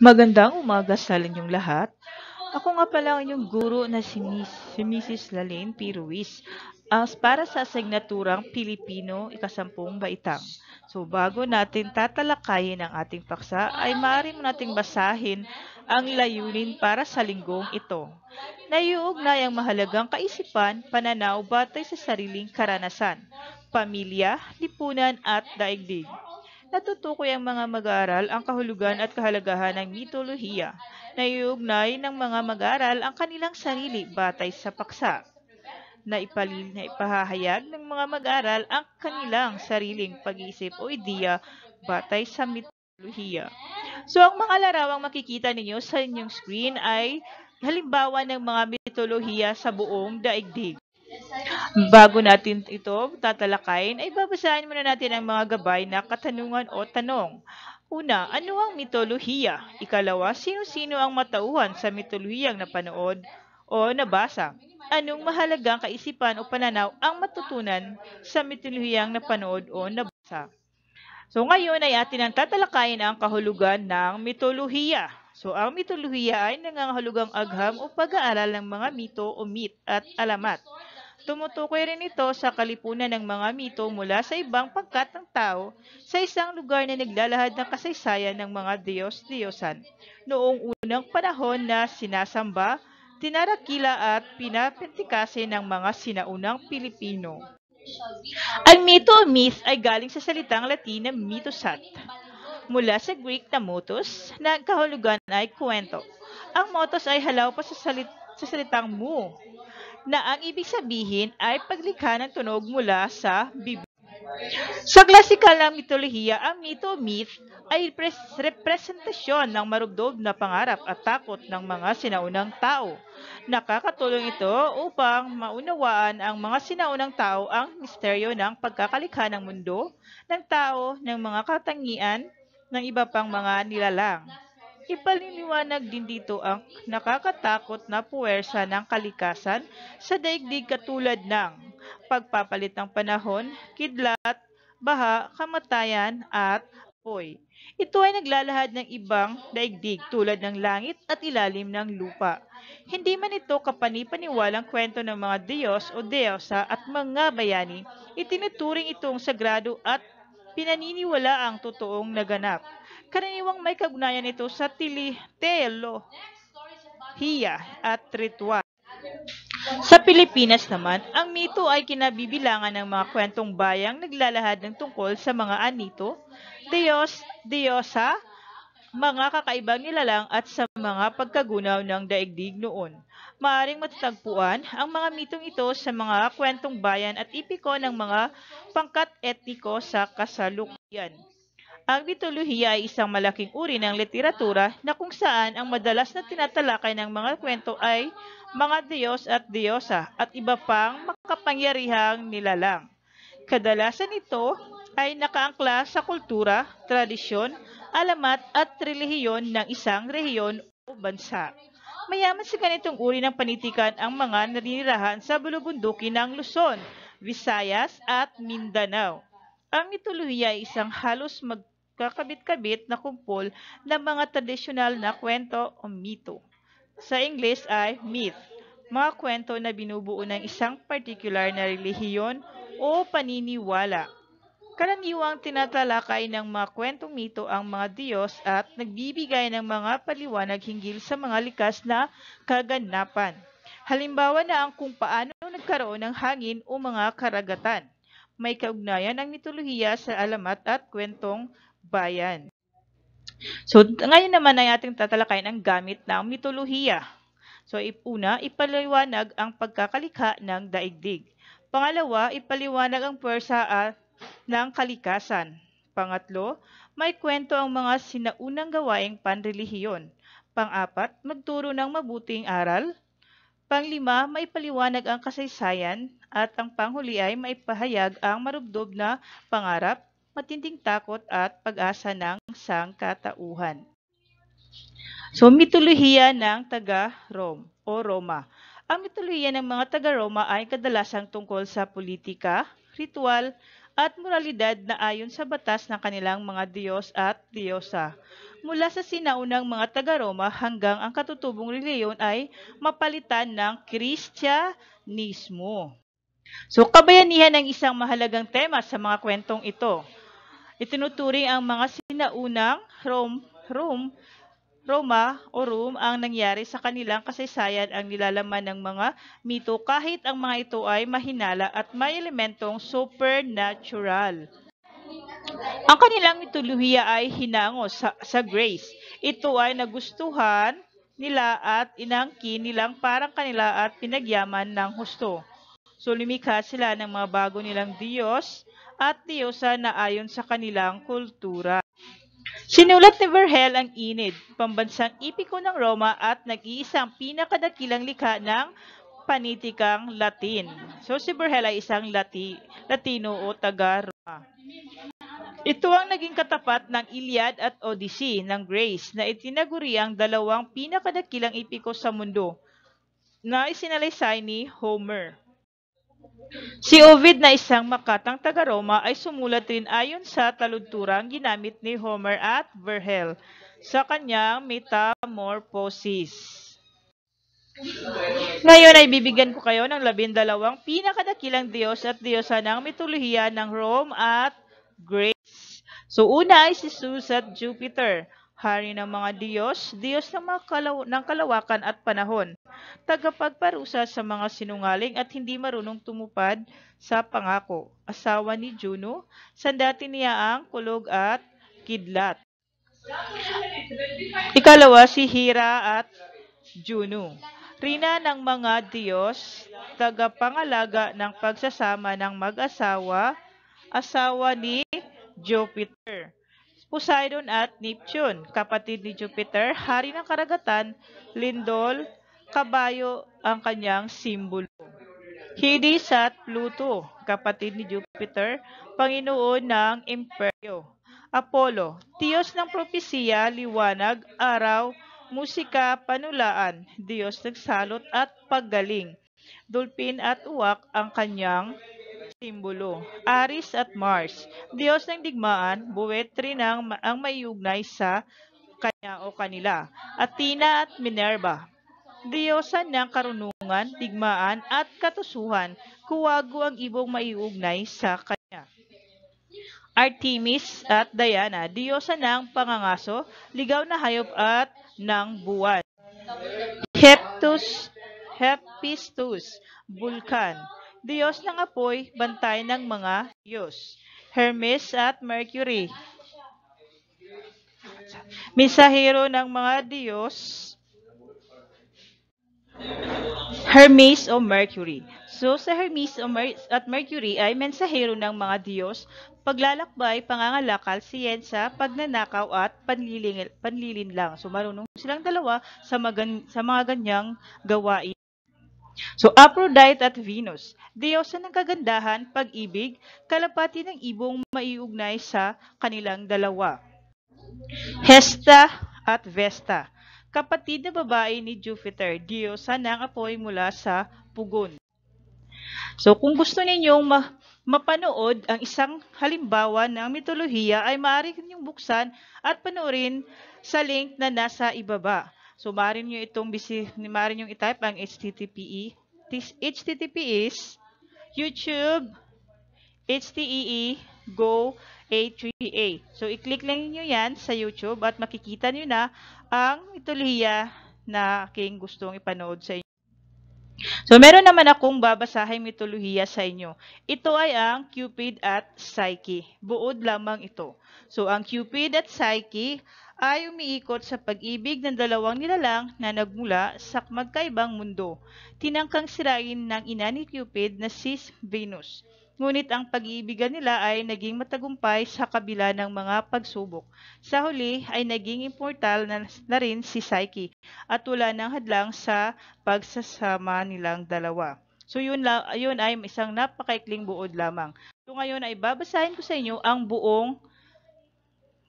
Magandang umaga sa inyong lahat. Ako nga pala ang inyong guro na si, Miss, si Mrs. Lalaine P. Ruiz uh, para sa signaturang Pilipino ikasampung baitang. So bago natin tatalakayin ang ating paksa ay maaari mo nating basahin ang layunin para sa linggong ito. Naiuugnay ang mahalagang kaisipan, pananaw batay sa sariling karanasan, pamilya, lipunan at daigdig natutukoy ang mga mag-aaral ang kahulugan at kahalagahan ng mitolohiya na ng mga mag-aaral ang kanilang sarili batay sa paksa na ipalil na ipahahayag ng mga mag-aaral ang kanilang sariling pag-iisip o ideya batay sa mitolohiya. So, ang mga larawang makikita ninyo sa inyong screen ay halimbawa ng mga mitolohiya sa buong daigdig. Bago natin ito tatalakayin, ay babasahin muna natin ang mga gabay na katanungan o tanong. Una, ano ang mitolohiya? Ikalawa, sino-sino ang matauhan sa mitolohiyang napanood o nabasa? Anong mahalagang kaisipan o pananaw ang matutunan sa mitolohiyang napanood o nabasa? So ngayon ay atin ang tatalakayin ang kahulugan ng mitolohiya. So ang mitolohiya ay nangangahulugang agham o pag-aaral ng mga mito o myth at alamat Tumutukoy rin ito sa kalipunan ng mga mito mula sa ibang pagkat ng tao sa isang lugar na naglalahad ng kasaysayan ng mga Diyos-Diyosan. Noong unang panahon na sinasamba, tinarakila at pinapintikase ng mga sinaunang Pilipino. Ang mito o myth ay galing sa salitang Latin na mitosat. Mula sa Greek na motos, na kahulugan ay kwento. Ang motos ay halaw pa sa, salit sa salitang mu, na ang ibig sabihin ay paglikha ng tunog mula sa bibig. Sa klasikal na mitolohiya, ang mito myth ay representasyon ng marubdob na pangarap at takot ng mga sinaunang tao. Nakakatulong ito upang maunawaan ang mga sinaunang tao ang misteryo ng pagkakalikha ng mundo, ng tao, ng mga katangian, ng iba pang mga nilalang. Ipaliliwanag din dito ang nakakatakot na puwersa ng kalikasan sa daigdig katulad ng pagpapalit ng panahon, kidlat, baha, kamatayan at apoy. Ito ay naglalahad ng ibang daigdig tulad ng langit at ilalim ng lupa. Hindi man ito kapani-paniwalang kwento ng mga Diyos o Diyosa at mga bayani, itinuturing itong sagrado at pinaniniwala ang totoong naganap. Karaniwang may kaugnayan ito sa tili, telo, hiya at ritual. Sa Pilipinas naman, ang mito ay kinabibilangan ng mga kwentong bayang naglalahad ng tungkol sa mga anito, Diyos, Diyosa, mga kakaibang nilalang at sa mga pagkagunaw ng daigdig noon. Maaring matatagpuan ang mga mitong ito sa mga kwentong bayan at ipiko ng mga pangkat etniko sa kasalukuyan. Ang mitolohiya ay isang malaking uri ng literatura na kung saan ang madalas na tinatalakay ng mga kwento ay mga diyos at diyosa at iba pang makapangyarihang nilalang. Kadalasan ito ay nakaangkla sa kultura, tradisyon, alamat at relihiyon ng isang rehiyon o bansa. Mayaman sa ganitong uri ng panitikan ang mga naninirahan sa bulubunduki ng Luzon, Visayas at Mindanao. Ang mitolohiya ay isang halos mag kakabit-kabit na kumpol ng mga tradisyonal na kwento o mito. Sa English ay myth, mga kwento na binubuo ng isang particular na relihiyon o paniniwala. Karaniwang tinatalakay ng mga kwentong mito ang mga Diyos at nagbibigay ng mga paliwanag hinggil sa mga likas na kaganapan. Halimbawa na ang kung paano nagkaroon ng hangin o mga karagatan. May kaugnayan ang mitolohiya sa alamat at kwentong bayan. So, ngayon naman ay ating tatalakayin ang gamit ng mitolohiya. So, una, ipaliwanag ang pagkakalikha ng daigdig. Pangalawa, ipaliwanag ang pwersa at ah, ng kalikasan. Pangatlo, may kwento ang mga sinaunang gawaing panrelihiyon. Pangapat, magturo ng mabuting aral. Panglima, maipaliwanag ang kasaysayan at ang panghuli ay maipahayag ang marubdob na pangarap matinding takot at pag-asa ng sangkatauhan. So, mitolohiya ng taga-Rome o Roma. Ang mitolohiya ng mga taga-Roma ay kadalasang tungkol sa politika, ritual, at moralidad na ayon sa batas ng kanilang mga diyos at diyosa. Mula sa sinaunang mga taga-Roma hanggang ang katutubong reliyon ay mapalitan ng Kristyanismo. So, kabayanihan ang isang mahalagang tema sa mga kwentong ito. Itinuturing ang mga sinaunang Rome, Rome, Roma o Rome ang nangyari sa kanilang kasaysayan ang nilalaman ng mga mito kahit ang mga ito ay mahinala at may elementong supernatural. Ang kanilang mitolohiya ay hinango sa, sa grace. Ito ay nagustuhan nila at inangkin nilang parang kanila at pinagyaman ng husto. So lumikha sila ng mga bago nilang Diyos at diyosa na ayon sa kanilang kultura. Sinulat ni Vergel ang Inid, pambansang ipiko ng Roma at nag-iisang pinakadakilang likha ng panitikang Latin. So si Vergel ay isang Lati, Latino o taga-Roma. Ito ang naging katapat ng Iliad at Odyssey ng Grace na itinaguri ang dalawang pinakadakilang ipiko sa mundo na isinalaysay ni Homer. Si Ovid na isang makatang taga-Roma ay sumulat rin ayon sa taludturang ginamit ni Homer at Vergil sa kanyang Metamorphoses. Ngayon ay bibigyan ko kayo ng labindalawang pinakadakilang Diyos at Diyosa ng mitolohiya ng Rome at Greece. So una ay si Zeus at Jupiter hari ng mga Diyos, Diyos ng, mga kalaw- ng kalawakan at panahon, tagapagparusa sa mga sinungaling at hindi marunong tumupad sa pangako, asawa ni Juno, sandati niya ang kulog at kidlat. Ikalawa si Hira at Juno. Rina ng mga Diyos, tagapangalaga ng pagsasama ng mag-asawa, asawa ni Jupiter. Poseidon at Neptune, kapatid ni Jupiter, hari ng karagatan, lindol, kabayo ang kanyang simbolo. Hades at Pluto, kapatid ni Jupiter, Panginoon ng Imperyo. Apollo, Diyos ng propesiya, liwanag, araw, musika, panulaan, Diyos ng salot at paggaling. Dulpin at uwak ang kanyang simbolo, Aris at Mars, Diyos ng digmaan, buwet rin ang, ang sa kanya o kanila, Athena at Minerva, Diyosan ng karunungan, digmaan at katusuhan, kuwago ang ibong maiugnay sa kanya. Artemis at Diana, diyosa ng pangangaso, ligaw na hayop at ng buwan. Heptus, Hephaestus, Vulcan, Diyos ng apoy, bantay ng mga Diyos. Hermes at Mercury. Misahero ng mga Diyos. Hermes o Mercury. So, sa Hermes at Mercury ay mensahero ng mga Diyos, paglalakbay, pangangalakal, siyensa, pagnanakaw at panlilinlang. So, marunong silang dalawa sa, magan, sa mga ganyang gawain. So, Aphrodite at Venus, diyosa ng kagandahan, pag-ibig, kalapati ng ibong maiugnay sa kanilang dalawa. Hesta at Vesta, kapatid na babae ni Jupiter, diyosa ng apoy mula sa pugon. So, kung gusto ninyong ma mapanood ang isang halimbawa ng mitolohiya, ay maaari ninyong buksan at panoorin sa link na nasa ibaba. So, maaari nyo itong bisi, maaari nyo itype ang http e This HTTP is YouTube HTEE e, Go A3A. So, i-click lang niyo yan sa YouTube at makikita niyo na ang ituliya na aking gustong ipanood sa inyo. So, meron naman akong babasahin mitolohiya sa inyo. Ito ay ang Cupid at Psyche. Buod lamang ito. So, ang Cupid at Psyche ay umiikot sa pag-ibig ng dalawang nilalang na nagmula sa magkaibang mundo. Tinangkang sirain ng ina ni Cupid na sis Venus. Ngunit ang pag-iibigan nila ay naging matagumpay sa kabila ng mga pagsubok. Sa huli ay naging immortal na, na rin si Psyche at wala ng hadlang sa pagsasama nilang dalawa. So yun, la, yun ay isang napakaikling buod lamang. So ngayon ay babasahin ko sa inyo ang buong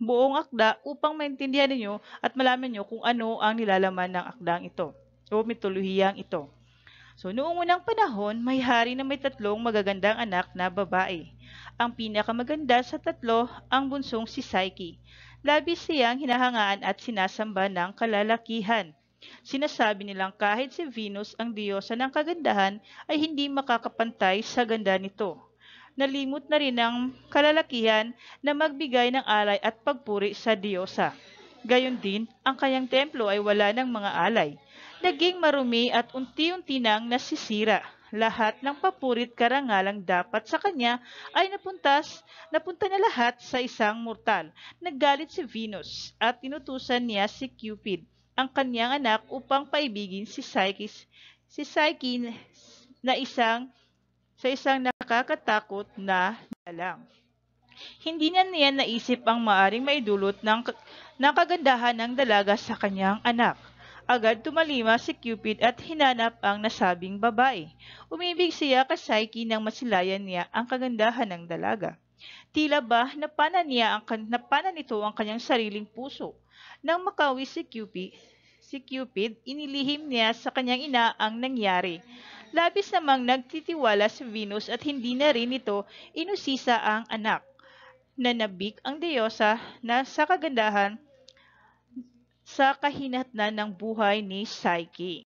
buong akda upang maintindihan ninyo at malaman nyo kung ano ang nilalaman ng akdang ito o mitolohiyang ito. So, noong unang panahon, may hari na may tatlong magagandang anak na babae. Ang pinakamaganda sa tatlo, ang bunsong si Psyche. Labis siyang hinahangaan at sinasamba ng kalalakihan. Sinasabi nilang kahit si Venus ang diyosa ng kagandahan ay hindi makakapantay sa ganda nito nalimot na rin ang kalalakihan na magbigay ng alay at pagpuri sa diyosa. Gayon din, ang kanyang templo ay wala ng mga alay. Naging marumi at unti-unti nang nasisira. Lahat ng papurit karangalang dapat sa kanya ay napuntas, napunta na lahat sa isang mortal. Naggalit si Venus at tinutusan niya si Cupid, ang kanyang anak upang paibigin si Psyche, si Psyche na isang sa isang nakakatakot na lalang. Hindi na niya naisip ang maaring maidulot ng, ng kagandahan ng dalaga sa kanyang anak. Agad tumalima si Cupid at hinanap ang nasabing babae. Umibig siya kay Psyche nang masilayan niya ang kagandahan ng dalaga. Tila ba napana, niya ang, napana nito ang kanyang sariling puso. Nang makawis si Cupid, si Cupid, inilihim niya sa kanyang ina ang nangyari labis namang nagtitiwala sa Venus at hindi na rin ito inusisa ang anak. Nanabik ang deyosa na sa kagandahan sa kahinatnan ng buhay ni Psyche.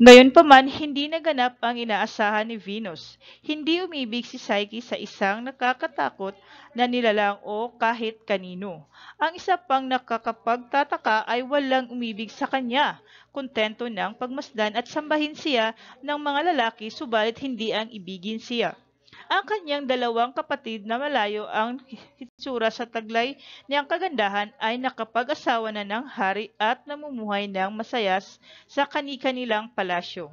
Gayon pa hindi naganap ang inaasahan ni Venus. Hindi umibig si Psyche sa isang nakakatakot na nilalang o kahit kanino. Ang isa pang nakakapagtataka ay walang umibig sa kanya. Kontento ng pagmasdan at sambahin siya ng mga lalaki subalit hindi ang ibigin siya ang kanyang dalawang kapatid na malayo ang hitsura sa taglay niyang kagandahan ay nakapag-asawa na ng hari at namumuhay ng masayas sa kani-kanilang palasyo.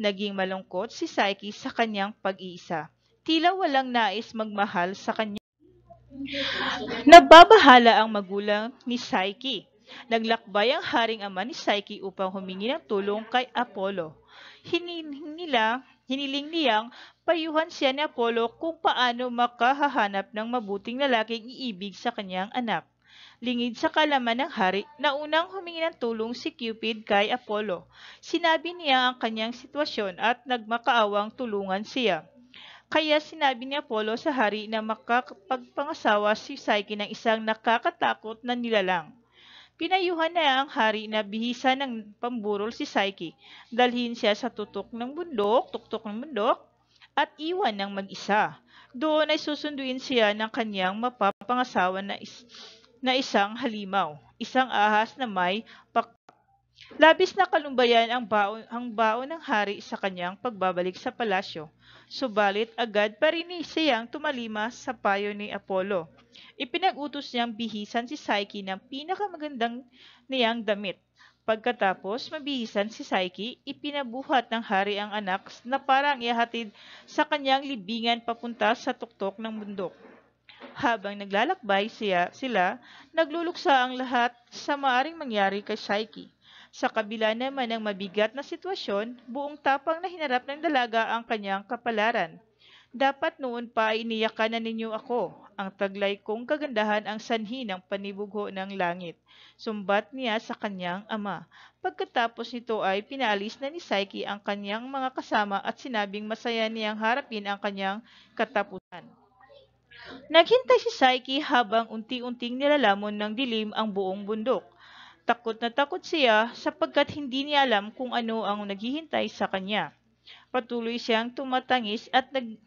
Naging malungkot si Psyche sa kanyang pag-iisa. Tila walang nais magmahal sa kanya. Nababahala ang magulang ni Psyche. Naglakbay ang haring ama ni Psyche upang humingi ng tulong kay Apollo. Hinihingi nila Hiniling niyang payuhan siya ni Apollo kung paano makahahanap ng mabuting lalaking iibig sa kanyang anak. Lingid sa kalaman ng hari naunang humingi ng tulong si Cupid kay Apollo. Sinabi niya ang kanyang sitwasyon at nagmakaawang tulungan siya. Kaya sinabi ni Apollo sa hari na makakapagpangasawa si Psyche ng isang nakakatakot na nilalang. Pinayuhan na ang hari na bihisa ng pamburol si Psyche. Dalhin siya sa tutok ng bundok, tuktok ng bundok, at iwan ng mag-isa. Doon ay susunduin siya ng kanyang mapapangasawa na, is na isang halimaw, isang ahas na may pak Labis na kalumbayan ang baon, ang baon ng hari sa kanyang pagbabalik sa palasyo. Subalit agad pa rin siyang tumalima sa payo ni Apollo. Ipinag-utos niyang bihisan si Psyche ng pinakamagandang niyang damit. Pagkatapos mabihisan si Psyche, ipinabuhat ng hari ang anak na parang ihatid sa kanyang libingan papunta sa tuktok ng bundok. Habang naglalakbay siya, sila, nagluluksa ang lahat sa maaring mangyari kay Psyche. Sa kabila naman ng mabigat na sitwasyon, buong tapang na hinarap ng dalaga ang kanyang kapalaran. Dapat noon pa ay iniyakan na ninyo ako. Ang taglay kong kagandahan ang sanhi ng panibugho ng langit. Sumbat niya sa kanyang ama. Pagkatapos nito ay pinalis na ni Psyche ang kanyang mga kasama at sinabing masaya niyang harapin ang kanyang katapusan. Naghintay si Psyche habang unti-unting nilalamon ng dilim ang buong bundok. Takot na takot siya sapagkat hindi niya alam kung ano ang naghihintay sa kanya. Patuloy siyang tumatangis at nag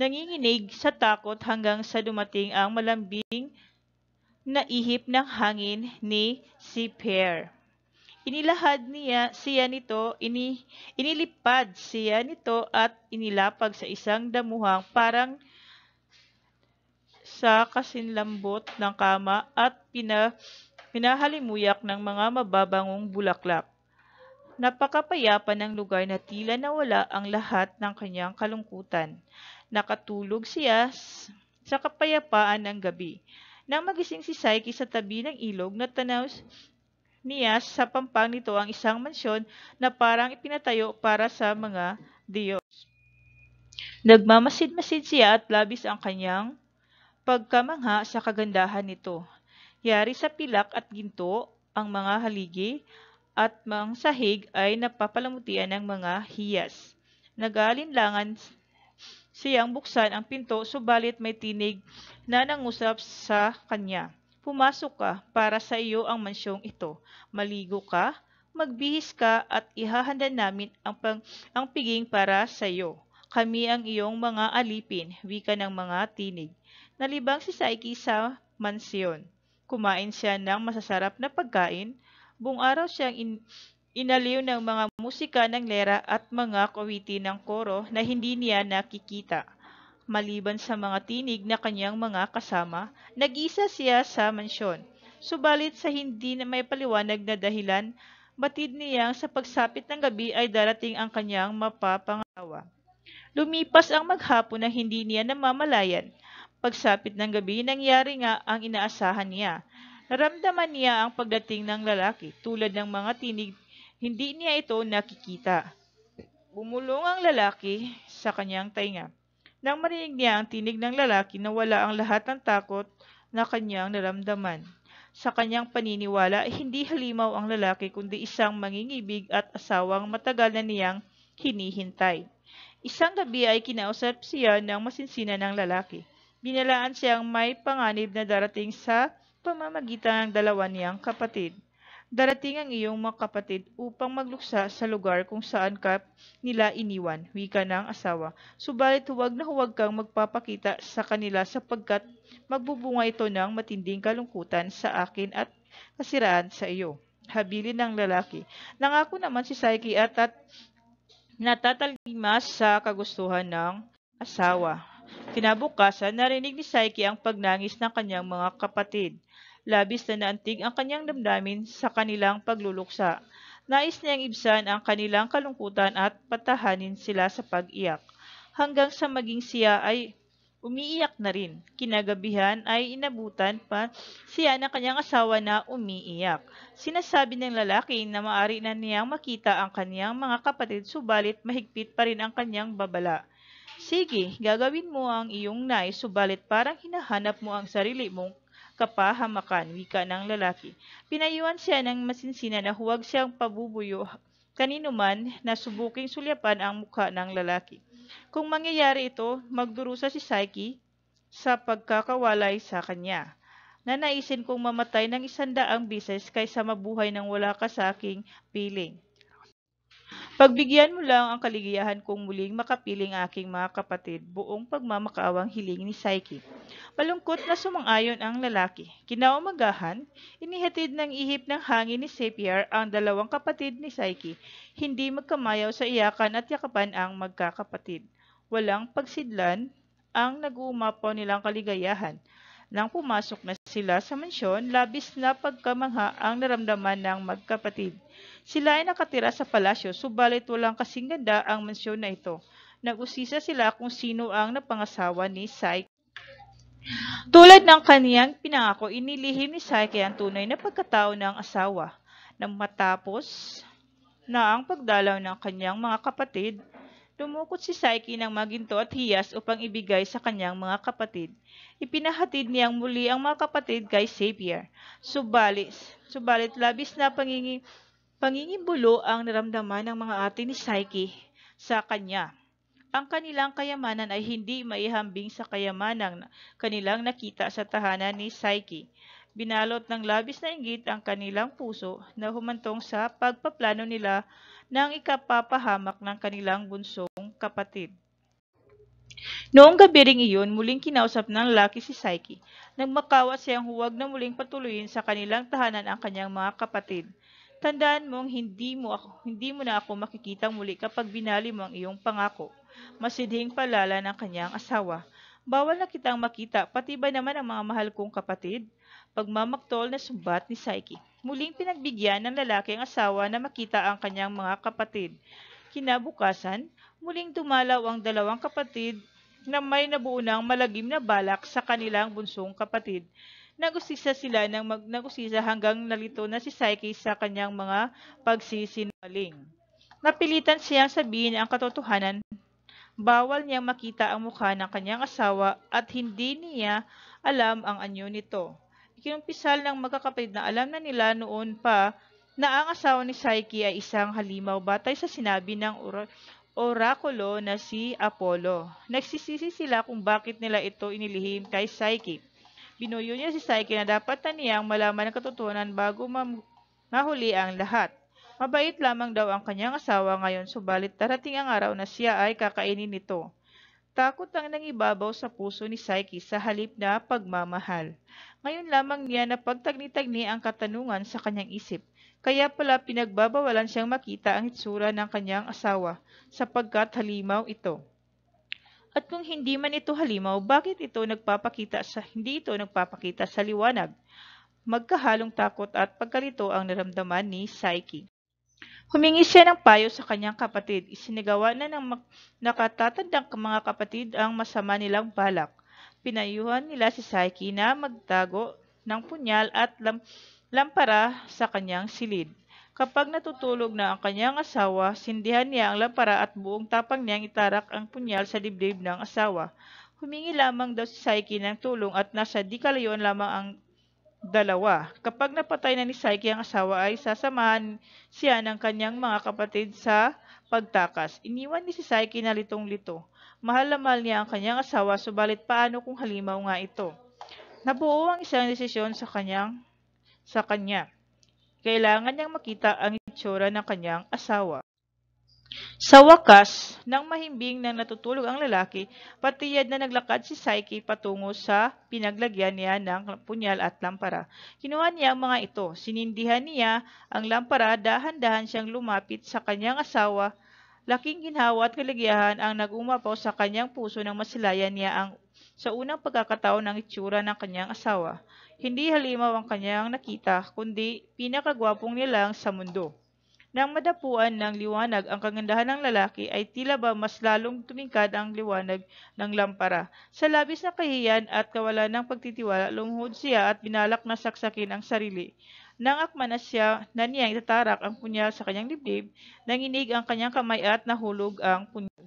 nanginginig sa takot hanggang sa dumating ang malambing na ihip ng hangin ni si Pear. Inilahad niya siya nito, ini, inilipad siya nito at inilapag sa isang damuhang parang sa kasinlambot ng kama at pina hinahalimuyak ng mga mababangong bulaklak. Napakapayapa ng lugar na tila nawala ang lahat ng kanyang kalungkutan. Nakatulog siya sa kapayapaan ng gabi. Nang magising si Psyche sa tabi ng ilog, natanaw niya sa pampang nito ang isang mansyon na parang ipinatayo para sa mga Diyos. Nagmamasid-masid siya at labis ang kanyang pagkamangha sa kagandahan nito. Yari sa pilak at ginto ang mga haligi at mga sahig ay napapalamutian ng mga hiyas. Nagalinlangan siyang buksan ang pinto subalit may tinig na nangusap sa kanya. Pumasok ka para sa iyo ang mansyong ito. Maligo ka, magbihis ka at ihahanda namin ang, pang, ang piging para sa iyo. Kami ang iyong mga alipin, wika ng mga tinig. Nalibang si Saiki sa mansyon. Kumain siya ng masasarap na pagkain. Buong araw siyang in- inaliw ng mga musika ng lera at mga kawiti ng koro na hindi niya nakikita. Maliban sa mga tinig na kanyang mga kasama, nag-isa siya sa mansyon. Subalit sa hindi na may paliwanag na dahilan, batid niyang sa pagsapit ng gabi ay darating ang kanyang mapapangawa. Lumipas ang maghapon na hindi niya namamalayan. Pagsapit ng gabi, nangyari nga ang inaasahan niya. Naramdaman niya ang pagdating ng lalaki. Tulad ng mga tinig, hindi niya ito nakikita. Bumulong ang lalaki sa kanyang tainga. Nang marinig niya ang tinig ng lalaki, na wala ang lahat ng takot na kanyang naramdaman. Sa kanyang paniniwala, hindi halimaw ang lalaki kundi isang mangingibig at asawang matagal na niyang hinihintay. Isang gabi ay kinausap siya ng masinsina ng lalaki binalaan siyang may panganib na darating sa pamamagitan ng dalawa niyang kapatid. Darating ang iyong mga kapatid upang magluksa sa lugar kung saan ka nila iniwan, wika ng asawa. Subalit huwag na huwag kang magpapakita sa kanila sapagkat magbubunga ito ng matinding kalungkutan sa akin at kasiraan sa iyo. Habilin ng lalaki. Nangako naman si Psyche at, at natatalima sa kagustuhan ng asawa. Kinabukasan, narinig ni Psyche ang pagnangis ng kanyang mga kapatid. Labis na naantig ang kanyang damdamin sa kanilang pagluluksa. Nais niyang ibsan ang kanilang kalungkutan at patahanin sila sa pag-iyak. Hanggang sa maging siya ay umiiyak na rin. Kinagabihan ay inabutan pa siya ng kanyang asawa na umiiyak. Sinasabi ng lalaki na maari na niyang makita ang kanyang mga kapatid subalit mahigpit pa rin ang kanyang babala. Sige, gagawin mo ang iyong nais, subalit parang hinahanap mo ang sarili mong kapahamakan, wika ng lalaki. Pinayuan siya ng masinsina na huwag siyang pabubuyo kanino man na subuking sulyapan ang mukha ng lalaki. Kung mangyayari ito, magdurusa si Psyche sa pagkakawalay sa kanya. Nanaisin kong mamatay ng isandaang bises kaysa mabuhay ng wala ka sa aking piling. Pagbigyan mo lang ang kaligayahan kong muling makapiling aking mga kapatid buong pagmamakaawang hiling ni Psyche. Malungkot na sumang-ayon ang lalaki. Kinaumagahan, inihatid ng ihip ng hangin ni Sapir ang dalawang kapatid ni Psyche. Hindi magkamayaw sa iyakan at yakapan ang magkakapatid. Walang pagsidlan ang nag-uumapaw nilang kaligayahan. Nang pumasok na sila sa mansyon, labis na pagkamangha ang naramdaman ng magkapatid. Sila ay nakatira sa palasyo, subalit walang kasing ganda ang mansyon na ito. Nag-usisa sila kung sino ang napangasawa ni Psyche. Tulad ng kaniyang pinangako, inilihim ni Psyche ang tunay na pagkatao ng asawa. Nang matapos na ang pagdalaw ng kanyang mga kapatid, Tumukot si Psyche ng maginto at hiyas upang ibigay sa kanyang mga kapatid. Ipinahatid niyang muli ang mga kapatid kay Xavier. Subalis, subalit labis na pangingi, pangingibulo ang naramdaman ng mga ate ni Psyche sa kanya. Ang kanilang kayamanan ay hindi maihambing sa kayamanang kanilang nakita sa tahanan ni Psyche. Binalot ng labis na inggit ang kanilang puso na humantong sa pagpaplano nila nang ikapapahamak ng kanilang bunsong kapatid. Noong gabi ring iyon, muling kinausap ng laki si Psyche. Nagmakawa siyang huwag na muling patuloyin sa kanilang tahanan ang kanyang mga kapatid. Tandaan mong hindi mo, ako, hindi mo na ako makikita muli kapag binali mo ang iyong pangako. Masidhing palala ng kanyang asawa. Bawal na kitang makita, pati ba naman ang mga mahal kong kapatid? Pagmamaktol na sumbat ni Psyche. Muling pinagbigyan ng lalaki ang asawa na makita ang kanyang mga kapatid. Kinabukasan, muling tumalaw ang dalawang kapatid na may nabuo ng malagim na balak sa kanilang bunsong kapatid. Nagusisa sila ng mag nagusisa hanggang nalito na si Psyche sa kanyang mga pagsisinungaling. Napilitan siyang sabihin ang katotohanan. Bawal niyang makita ang mukha ng kanyang asawa at hindi niya alam ang anyo nito yung pisal ng magkakapatid na alam na nila noon pa na ang asawa ni Psyche ay isang halimaw batay sa sinabi ng or- orakulo na si Apollo. Nagsisisi sila kung bakit nila ito inilihim kay Psyche. Binuyo niya si Psyche na dapat na niyang malaman ang katotohanan bago ma- mahuli ang lahat. Mabait lamang daw ang kanyang asawa ngayon, subalit darating ang araw na siya ay kakainin nito. Takot ang nangibabaw sa puso ni Psyche sa halip na pagmamahal. Ngayon lamang niya na pagtagni ang katanungan sa kanyang isip, kaya pala pinagbabawalan siyang makita ang itsura ng kanyang asawa, sapagkat halimaw ito. At kung hindi man ito halimaw, bakit ito nagpapakita sa hindi ito nagpapakita sa liwanag? Magkahalong takot at pagkalito ang naramdaman ni Psyche. Humingi siya ng payo sa kanyang kapatid. Isinigawan na ng nakatatandang mga kapatid ang masama nilang balak. Pinayuhan nila si Saiki na magtago ng punyal at lam lampara sa kanyang silid. Kapag natutulog na ang kanyang asawa, sindihan niya ang lampara at buong tapang niyang itarak ang punyal sa dibdib ng asawa. Humingi lamang daw si Saiki ng tulong at nasa di kalayuan lamang ang Dalawa, kapag napatay na ni Psyche ang asawa ay sasamahan siya ng kanyang mga kapatid sa pagtakas. Iniwan ni si Psyche na litong-lito. Mahal na mahal niya ang kanyang asawa, subalit paano kung halimaw nga ito? Nabuo ang isang desisyon sa kanyang sa kanya. Kailangan niyang makita ang itsura ng kanyang asawa. Sa wakas, nang mahimbing nang natutulog ang lalaki, patiyad na naglakad si Psyche patungo sa pinaglagyan niya ng punyal at lampara. Kinuha niya ang mga ito. Sinindihan niya ang lampara, dahan-dahan siyang lumapit sa kanyang asawa. Laking ginhawa at kaligayahan ang nagumapaw sa kanyang puso nang masilayan niya ang sa unang pagkakataon ng itsura ng kanyang asawa. Hindi halimaw ang kanyang nakita, kundi pinakagwapong nilang sa mundo. Nang madapuan ng liwanag ang kagandahan ng lalaki ay tila ba mas lalong tumingkad ang liwanag ng lampara. Sa labis na kahiyan at kawalan ng pagtitiwala, lumuhod siya at binalak na saksakin ang sarili. Nang akma na siya na itatarak ang punyal sa kanyang dibdib, nanginig ang kanyang kamay at nahulog ang punyal.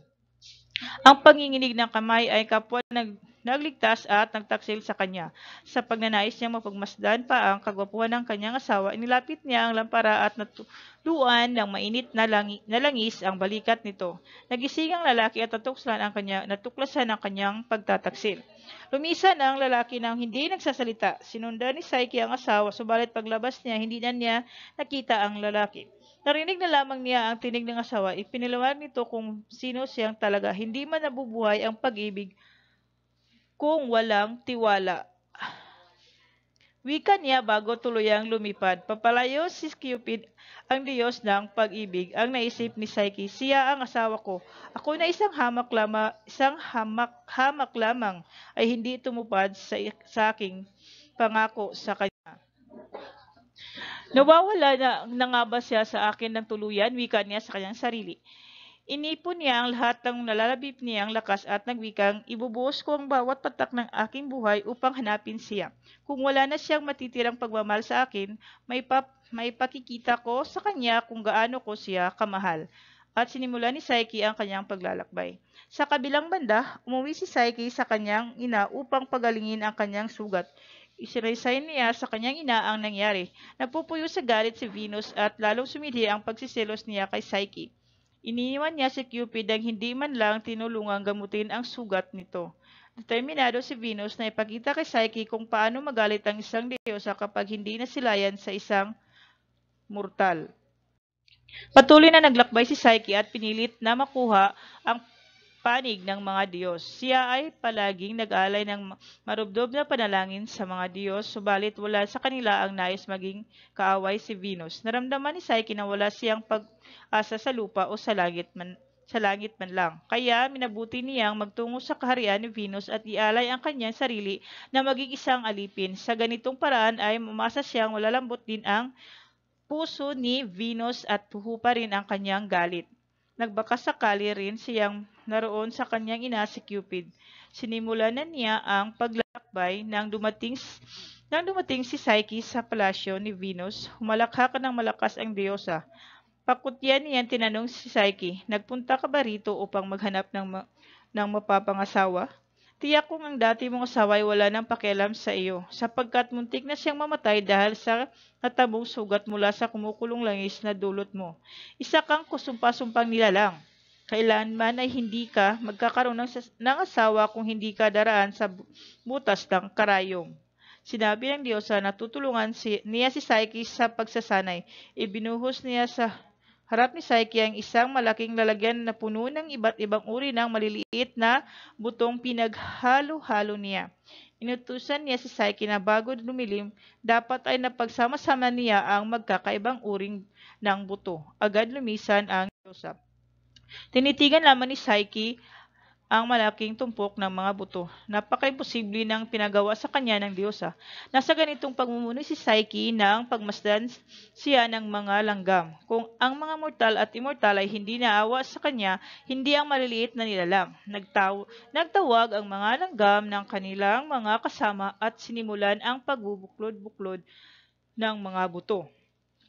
Ang panginginig ng kamay ay kapwa nag nagligtas at nagtaksil sa kanya. Sa pagnanais niyang mapagmasdan pa ang kagwapuhan ng kanyang asawa, inilapit niya ang lampara at natuluan ng mainit na, langi, na langis ang balikat nito. Nagising ang lalaki at natuklasan ang, kanya, natuklasan ang kanyang pagtataksil. Lumisan ang lalaki nang hindi nagsasalita. Sinundan ni Psyche ang asawa, subalit paglabas niya, hindi na niya nakita ang lalaki. Narinig na lamang niya ang tinig ng asawa, ipinilawag nito kung sino siyang talaga. Hindi man nabubuhay ang pag-ibig kung walang tiwala. Wika niya bago tuluyang lumipad. Papalayo si Cupid, ang Diyos ng pag-ibig. Ang naisip ni Psyche, siya ang asawa ko. Ako na isang hamak lamang, isang hamak, hamak lamang ay hindi tumupad sa, sa aking pangako sa kanya. Nawawala na, na nga ba siya sa akin ng tuluyan, wika niya sa kanyang sarili. Inipon niya ang lahat ng nalalabib niyang lakas at nagwikang, ibubuhos ko ang bawat patak ng aking buhay upang hanapin siya. Kung wala na siyang matitirang pagmamahal sa akin, may, pap, may pakikita ko sa kanya kung gaano ko siya kamahal. At sinimula ni Psyche ang kanyang paglalakbay. Sa kabilang banda, umuwi si Psyche sa kanyang ina upang pagalingin ang kanyang sugat. Isinaysay niya sa kanyang ina ang nangyari. Napupuyo sa galit si Venus at lalong sumili ang pagsiselos niya kay Psyche. Iniiwan niya si Cupid ang hindi man lang tinulungang gamutin ang sugat nito. Determinado si Venus na ipakita kay Psyche kung paano magalit ang isang diyosa kapag hindi nasilayan sa isang mortal. Patuloy na naglakbay si Psyche at pinilit na makuha ang panig ng mga Diyos. Siya ay palaging nag-alay ng marubdob na panalangin sa mga Diyos, subalit wala sa kanila ang nais maging kaaway si Venus. Naramdaman ni Psyche na wala siyang pag-asa sa lupa o sa langit man sa langit man lang. Kaya minabuti niyang magtungo sa kaharian ni Venus at ialay ang kanyang sarili na maging isang alipin. Sa ganitong paraan ay mamasa siyang malalambot din ang puso ni Venus at tuho rin ang kanyang galit. Nagbakasakali rin siyang naroon sa kanyang ina si Cupid. Sinimulan na niya ang paglakbay nang dumating nang dumating si Psyche sa palasyo ni Venus, humalakhak ng malakas ang diyosa. Pakutyan niya tinanong si Psyche, nagpunta ka ba rito upang maghanap ng, ma- ng mapapangasawa? Tiyak kong ang dati mong asawa ay wala nang pakialam sa iyo, sapagkat muntik na siyang mamatay dahil sa natabong sugat mula sa kumukulong langis na dulot mo. Isa kang kusumpasumpang nilalang kailanman ay hindi ka magkakaroon ng, ng asawa kung hindi ka daraan sa butas ng karayom. Sinabi ng Diyos na tutulungan si, niya si Psyche sa pagsasanay. Ibinuhos niya sa harap ni Psyche ang isang malaking lalagyan na puno ng iba't ibang uri ng maliliit na butong pinaghalo-halo niya. Inutusan niya si Psyche na bago lumilim, dapat ay napagsama-sama niya ang magkakaibang uring ng buto. Agad lumisan ang Joseph. Tinitigan lamang ni Psyche ang malaking tumpok ng mga buto. Napaka-imposible ng pinagawa sa kanya ng diyosa. Ah. Nasa ganitong pagmumuno si Psyche ng pagmasdan siya ng mga langgam. Kung ang mga mortal at immortal ay hindi naawa sa kanya, hindi ang maliliit na nilalam. Nagtaw nagtawag ang mga langgam ng kanilang mga kasama at sinimulan ang pagbubuklod-buklod ng mga buto.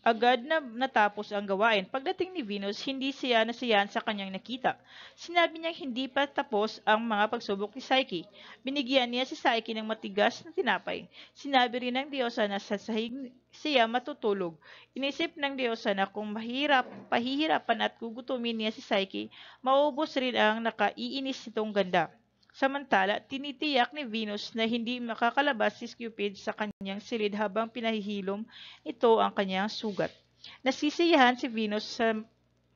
Agad na natapos ang gawain. Pagdating ni Venus, hindi siya nasiyahan sa kanyang nakita. Sinabi niya hindi pa tapos ang mga pagsubok ni Psyche. Binigyan niya si Psyche ng matigas na tinapay. Sinabi rin ng diyosa na sa sahig siya matutulog. Inisip ng diyosa na kung mahirap, pahihirapan at gugutumin niya si Psyche, maubos rin ang nakaiinis nitong ganda. Samantala, tinitiyak ni Venus na hindi makakalabas si Cupid sa kanyang silid habang pinahihilom ito ang kanyang sugat. Nasisiyahan si Venus sa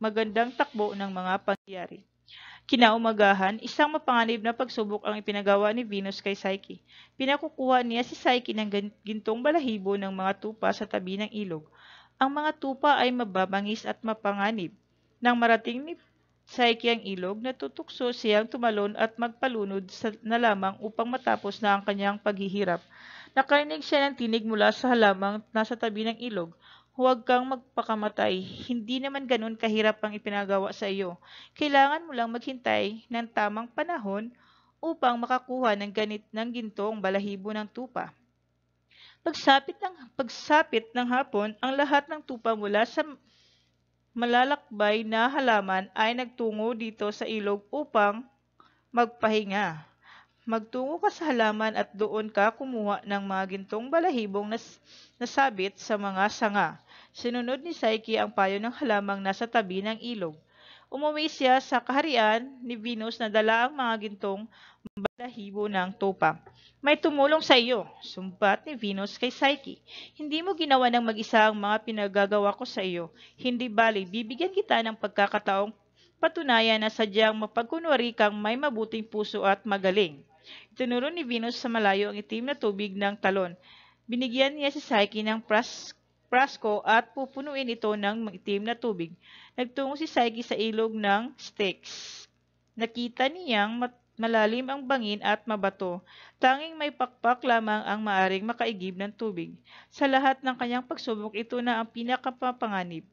magandang takbo ng mga pangyayari. Kinaumagahan, isang mapanganib na pagsubok ang ipinagawa ni Venus kay Psyche. Pinakukuha niya si Psyche ng gintong balahibo ng mga tupa sa tabi ng ilog. Ang mga tupa ay mababangis at mapanganib. Nang marating ni sa ikiyang ilog, natutukso siyang tumalon at magpalunod sa, na lamang upang matapos na ang kanyang paghihirap. Nakarinig siya ng tinig mula sa halamang nasa tabi ng ilog. Huwag kang magpakamatay. Hindi naman ganun kahirap ang ipinagawa sa iyo. Kailangan mo lang maghintay ng tamang panahon upang makakuha ng ganit ng gintong balahibo ng tupa. Pagsapit ng pagsapit ng hapon, ang lahat ng tupa mula sa malalakbay na halaman ay nagtungo dito sa ilog upang magpahinga. Magtungo ka sa halaman at doon ka kumuha ng mga gintong balahibong nas nasabit sa mga sanga. Sinunod ni Psyche ang payo ng halamang nasa tabi ng ilog umuwi siya sa kaharian ni Venus na dala ang mga gintong balahibo ng tupa. May tumulong sa iyo, sumbat ni Venus kay Psyche. Hindi mo ginawa ng mag-isa ang mga pinagagawa ko sa iyo. Hindi bali, bibigyan kita ng pagkakataong patunayan na sadyang mapagkunwari kang may mabuting puso at magaling. Itinuro ni Venus sa malayo ang itim na tubig ng talon. Binigyan niya si Psyche ng pras prasko at pupunuin ito ng maitim na tubig. Nagtungo si Saigi sa ilog ng Styx. Nakita niyang malalim ang bangin at mabato. Tanging may pakpak lamang ang maaring makaigib ng tubig. Sa lahat ng kanyang pagsubok, ito na ang pinakapapanganib.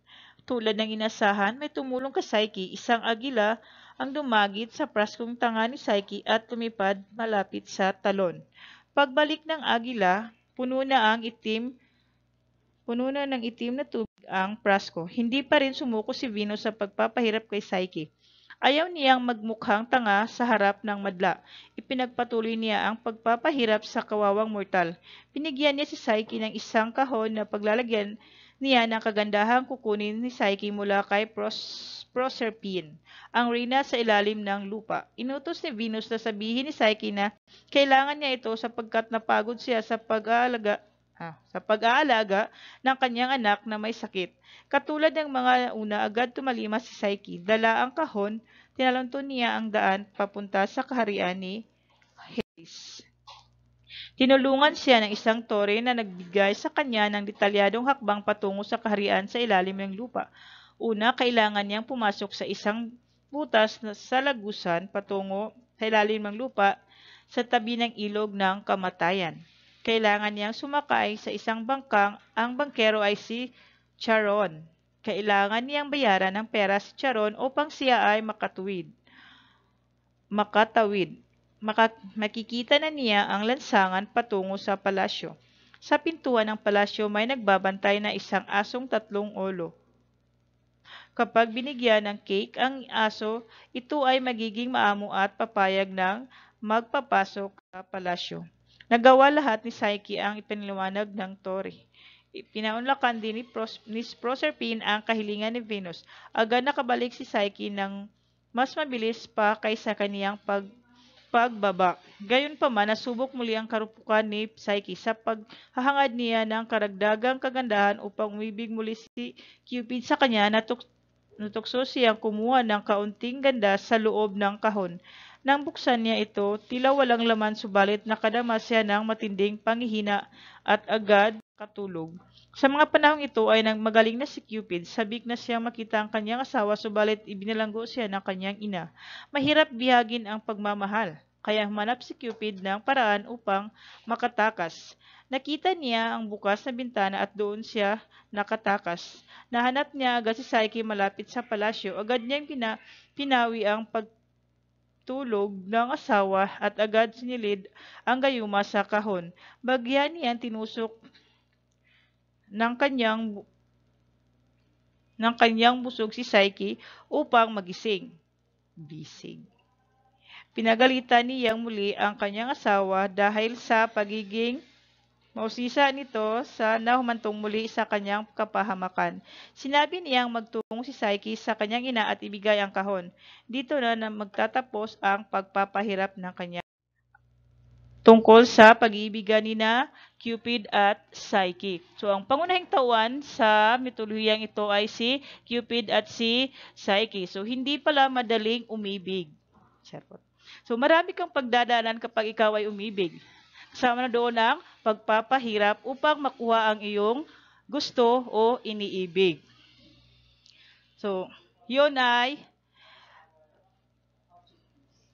Tulad ng inasahan, may tumulong ka Psyche, isang agila ang dumagit sa praskong tanga ni Psyche at tumipad malapit sa talon. Pagbalik ng agila, puno na ang itim Puno na ng itim na tubig ang prasko. Hindi pa rin sumuko si Venus sa pagpapahirap kay Psyche. Ayaw niyang magmukhang tanga sa harap ng madla. Ipinagpatuloy niya ang pagpapahirap sa kawawang mortal. Pinigyan niya si Psyche ng isang kahon na paglalagyan niya ng kagandahang kukunin ni Psyche mula kay Pros Proserpine, ang reyna sa ilalim ng lupa. Inutos ni Venus na sabihin ni Psyche na kailangan niya ito sapagkat napagod siya sa pag-aalaga ah, sa pag-aalaga ng kanyang anak na may sakit. Katulad ng mga una, agad tumalima si Psyche. Dala ang kahon, tinalunton niya ang daan papunta sa kaharian ni Hades. Tinulungan siya ng isang tore na nagbigay sa kanya ng detalyadong hakbang patungo sa kaharian sa ilalim ng lupa. Una, kailangan niyang pumasok sa isang butas na sa lagusan patungo sa ilalim ng lupa sa tabi ng ilog ng kamatayan. Kailangan niyang sumakay sa isang bangkang ang bangkero ay si Charon. Kailangan niyang bayaran ng pera si Charon upang siya ay makatuwid. Makatawid. Maka makikita na niya ang lansangan patungo sa palasyo. Sa pintuan ng palasyo may nagbabantay na isang asong tatlong ulo. Kapag binigyan ng cake ang aso, ito ay magiging maamo at papayag ng magpapasok sa palasyo. Nagawa lahat ni Psyche ang ipinaliwanag ng Tori. Pinaunlakan din ni, Pros ni Proserpine ang kahilingan ni Venus. Agad nakabalik si Psyche ng mas mabilis pa kaysa kaniyang pag pagbaba. man, nasubok muli ang karupukan ni Psyche sa paghahangad niya ng karagdagang kagandahan upang umibig muli si Cupid sa kanya na natukso siyang kumuha ng kaunting ganda sa loob ng kahon. Nang buksan niya ito, tila walang laman subalit nakadama siya ng matinding pangihina at agad katulog. Sa mga panahong ito ay nang magaling na si Cupid, sabik na siyang makita ang kanyang asawa subalit ibinalanggo siya ng kanyang ina. Mahirap bihagin ang pagmamahal, kaya manap si Cupid ng paraan upang makatakas. Nakita niya ang bukas na bintana at doon siya nakatakas. Nahanap niya agad si Psyche malapit sa palasyo. Agad niyang pina, pinawi ang pag tulog ng asawa at agad sinilid ang gayuma sa kahon. Bagyan niya tinusok ng kanyang ng kanyang busog si Psyche upang magising. Bising. Pinagalitan niyang muli ang kanyang asawa dahil sa pagiging Mausisa nito sa nahumantong muli sa kanyang kapahamakan. Sinabi niyang magtungo si Psyche sa kanyang ina at ibigay ang kahon. Dito na, na magtatapos ang pagpapahirap ng kanya. Tungkol sa pag-iibigan ni na Cupid at Psyche. So, ang pangunahing tawan sa mitolohiyang ito ay si Cupid at si Psyche. So, hindi pala madaling umibig. So, marami kang pagdadaanan kapag ikaw ay umibig doon ang pagpapahirap upang makuha ang iyong gusto o iniibig. So, yun ay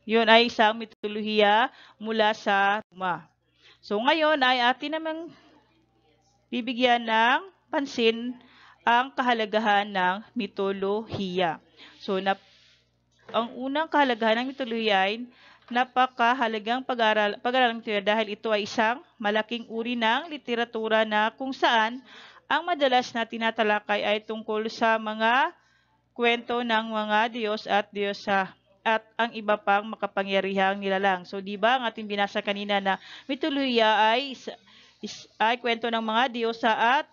yun ay isang mitolohiya mula sa Roma. So ngayon ay atin namang bibigyan ng pansin ang kahalagahan ng mitolohiya. So na, ang unang kahalagahan ng mitolohiya ay napakahalagang pag-aral, pag-aral ng literatura dahil ito ay isang malaking uri ng literatura na kung saan ang madalas na tinatalakay ay tungkol sa mga kwento ng mga Diyos at Diyosa at ang iba pang makapangyarihang nilalang. So, di ba ang ating binasa kanina na mitolohiya ay, is, ay kwento ng mga Diyosa at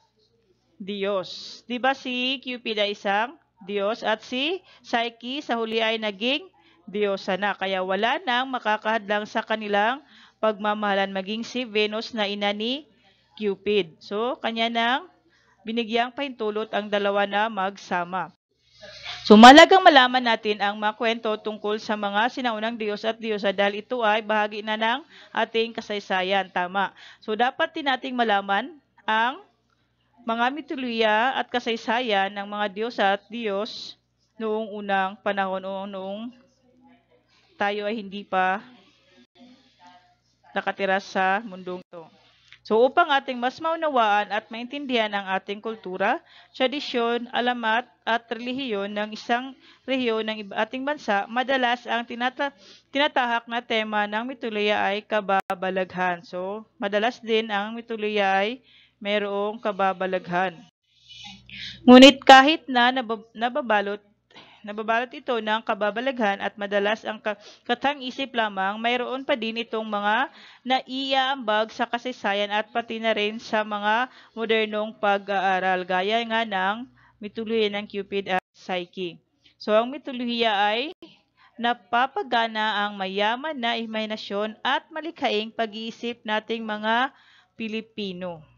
Diyos. Di ba si Cupid ay isang Diyos at si Psyche sa huli ay naging Diyosa na. Kaya wala nang makakahadlang sa kanilang pagmamahalan maging si Venus na ina ni Cupid. So, kanya nang binigyang pahintulot ang dalawa na magsama. So malagang malaman natin ang mga kwento tungkol sa mga sinaunang Diyos at Diyosa dahil ito ay bahagi na ng ating kasaysayan. Tama. So dapat din nating malaman ang mga mitolohiya at kasaysayan ng mga Diyos at Diyos noong unang panahon o noong tayo ay hindi pa nakatira sa mundong ito. So upang ating mas maunawaan at maintindihan ang ating kultura, tradisyon, alamat at relihiyon ng isang rehiyon ng ating bansa, madalas ang tinata tinatahak na tema ng mituloy ay kababalaghan. So madalas din ang mituloy ay mayroong kababalaghan. Ngunit kahit na nababalot Nababalat ito ng kababalaghan at madalas ang katang-isip lamang, mayroon pa din itong mga naiaambag sa kasaysayan at pati na rin sa mga modernong pag-aaral, gaya nga ng mitolohiya ng Cupid at Psyche. So, ang mitolohiya ay napapagana ang mayaman na imahinasyon at malikhaing pag-iisip nating mga Pilipino.